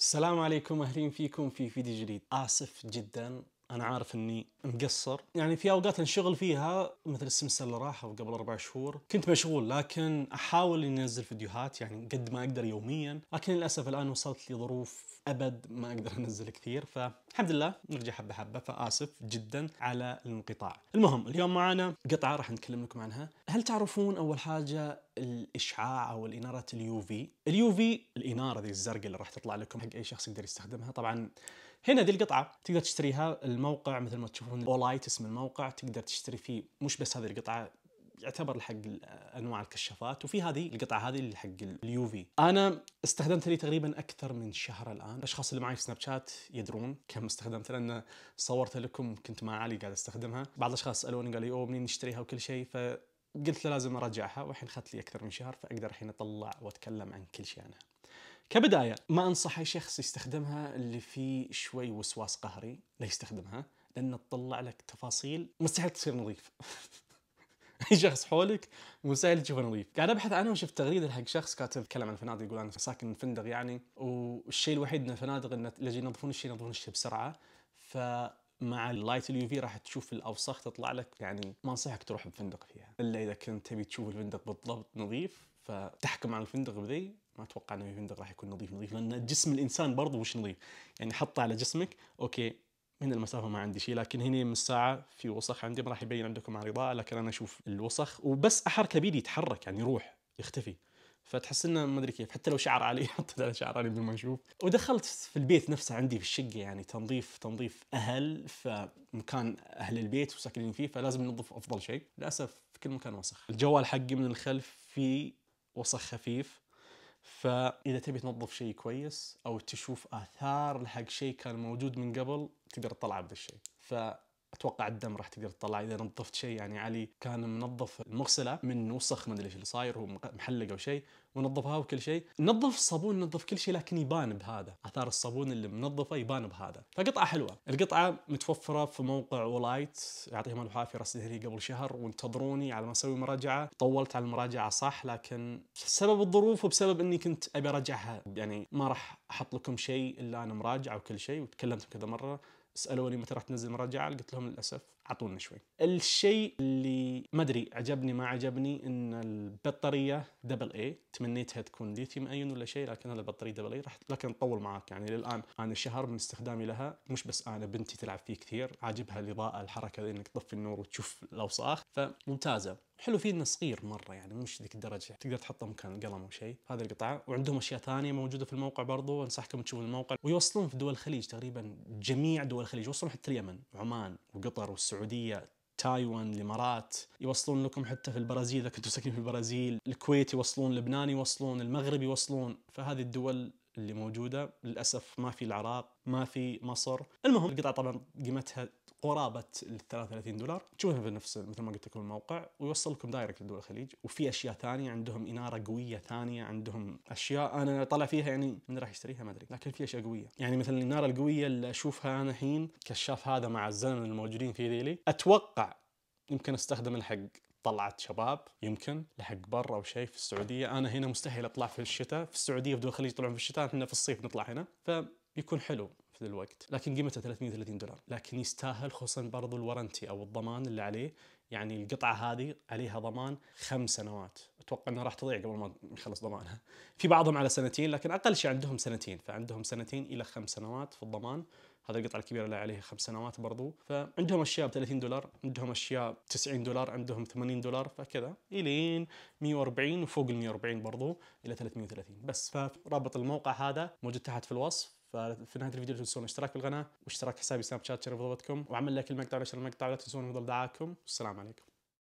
السلام عليكم اهلين فيكم في فيديو جديد اسف جدا انا عارف اني مقصر يعني في اوقات انشغل فيها مثل السمسة اللي راح او قبل اربع شهور كنت مشغول لكن احاول اني انزل فيديوهات يعني قد ما اقدر يوميا لكن للاسف الان وصلت لظروف ابد ما اقدر انزل كثير فالحمد لله نرجع حبه حبه فاسف جدا على الانقطاع المهم اليوم معنا قطعه راح نتكلم لكم عنها هل تعرفون اول حاجه الاشعاع او الاناره اليوفي اليوفي الاناره ذي الزرقاء اللي راح تطلع لكم حق اي شخص يقدر يستخدمها طبعا هنا ذي القطعه تقدر تشتريها الموقع مثل ما تشوفون اولايت اسم الموقع تقدر تشتري فيه مش بس هذه القطعه يعتبر حق انواع الكشافات وفي هذه القطعه هذه اللي حق اليوفي انا استخدمت لي تقريبا اكثر من شهر الان الاشخاص اللي معي في سناب شات يدرون كم استخدمت لان صورت لكم كنت مع علي قاعد استخدمها بعض الاشخاص سالوني قالوا لي اوه منين نشتريها وكل شيء ف قلت له لازم اراجعها والحين اخذت لي اكثر من شهر فاقدر الحين اطلع واتكلم عن كل شيء عنها. كبدايه ما انصح اي شخص يستخدمها اللي فيه شوي وسواس قهري لا يستخدمها لان تطلع لك تفاصيل مستحيل تصير نظيف. اي شخص حولك مستحيل تشوفه نظيف، قاعد ابحث عنه وشفت تغريده حق شخص كاتب يتكلم عن الفنادق يقول انا ساكن فندق يعني والشيء الوحيد من الفنادق انه ينظفون الشيء ينظفون الشيء بسرعه ف مع اللايت اليو في راح تشوف الاوساخ تطلع لك يعني ما انصحك تروح بفندق فيها الا اذا كنت تبي تشوف الفندق بالضبط نظيف فتحكم على الفندق بذي ما اتوقع انه الفندق راح يكون نظيف نظيف لان جسم الانسان برضه مش نظيف يعني حطه على جسمك اوكي من المسافه ما عندي شيء لكن هنا من الساعه في وسخ عندي ما راح يبين عندكم على الاضاءه لكن انا اشوف الوسخ وبس احركه بيدي يتحرك يعني يروح يختفي فتحس انه ما ادري كيف حتى لو شعر علي حطيت على شعر علي بدون ما اشوف ودخلت في البيت نفسه عندي في الشقه يعني تنظيف تنظيف اهل فمكان اهل البيت وساكنين فيه فلازم ننظف افضل شيء للاسف في كل مكان وسخ الجوال حقي من الخلف فيه وسخ خفيف فاذا تبي تنظف شيء كويس او تشوف اثار لحق شيء كان موجود من قبل تقدر تطلعه بهذا الشيء ف اتوقع الدم راح تقدر تطلع اذا نظفت شيء يعني علي كان منظف المغسله من وسخ ما ادري ايش اللي صاير هو محلق او شيء ونظفها وكل شيء نظف الصابون نظف كل شيء لكن يبان بهذا اثار الصابون اللي منظفه يبان بهذا فقطعه حلوه القطعه متوفره في موقع ولايت يعطيهم الف عافيه راسلها لي قبل شهر وانتظروني على ما اسوي مراجعه طولت على المراجعه صح لكن بسبب الظروف وبسبب اني كنت ابي ارجعها يعني ما راح احط لكم شيء الا انا مراجعه وكل شيء وتكلمت كذا مره سالوني متى راح تنزل مراجعه قلت لهم للاسف عطونا شوي الشيء اللي ما ادري عجبني ما عجبني ان البطاريه دبل اي تمنيتها تكون ليثيوم ايون ولا شيء لكن هذا بطاريه دبل اي راح لكن تطول معاك يعني للان انا شهر من استخدامي لها مش بس انا بنتي تلعب فيه كثير عاجبها الاضاءه الحركه انك تطفي النور وتشوف الاوساخ فممتازه حلو فيه انه صغير مره يعني مش ذيك الدرجه تقدر تحطه مكان القلم او شيء هذه القطعه وعندهم اشياء ثانيه موجوده في الموقع برضو انصحكم تشوفون الموقع ويوصلون في دول الخليج تقريبا جميع دول الخليج وصلوا حتى اليمن وعمان وقطر والسعوديه السعوديه تايوان الامارات يوصلون لكم حتى في البرازيل اذا كنتم ساكنين في البرازيل الكويت يوصلون لبنان يوصلون المغرب يوصلون فهذه الدول اللي موجوده للاسف ما في العراق ما في مصر المهم القطعه طبعا قيمتها قرابه ال 33 دولار تشوفها في نفس مثل ما قلت لكم الموقع ويوصلكم دايركت لدول الخليج وفي اشياء ثانيه عندهم اناره قويه ثانيه عندهم اشياء انا طلع فيها يعني من راح يشتريها ما ادري لكن في اشياء قويه يعني مثلا الاناره القويه اللي اشوفها انا الحين كشاف هذا مع الزمن الموجودين في ذيلي اتوقع يمكن استخدم الحق طلعة شباب يمكن لحق برا او شيء في السعوديه انا هنا مستحيل اطلع في الشتاء في السعوديه في دول الخليج يطلعون في الشتاء احنا في الصيف نطلع هنا فبيكون حلو ذا الوقت لكن قيمته 330 دولار لكن يستاهل خصوصا برضو الورنتي او الضمان اللي عليه يعني القطعه هذه عليها ضمان خمس سنوات اتوقع انها راح تضيع قبل ما يخلص ضمانها في بعضهم على سنتين لكن اقل شيء عندهم سنتين فعندهم سنتين الى خمس سنوات في الضمان هذا القطعه الكبيره اللي عليها خمس سنوات برضو فعندهم اشياء ب 30 دولار عندهم اشياء ب 90 دولار عندهم 80 دولار فكذا الين 140 وفوق ال 140 برضو الى 330 بس فرابط الموقع هذا موجود تحت في الوصف ففي نهايه الفيديو لا تنسون الاشتراك بالقناه واشتراك حسابي سناب شات شرف دوت وعمل لك المقطع ونشر المقطع ولا تنسون يفضل دعاكم والسلام عليكم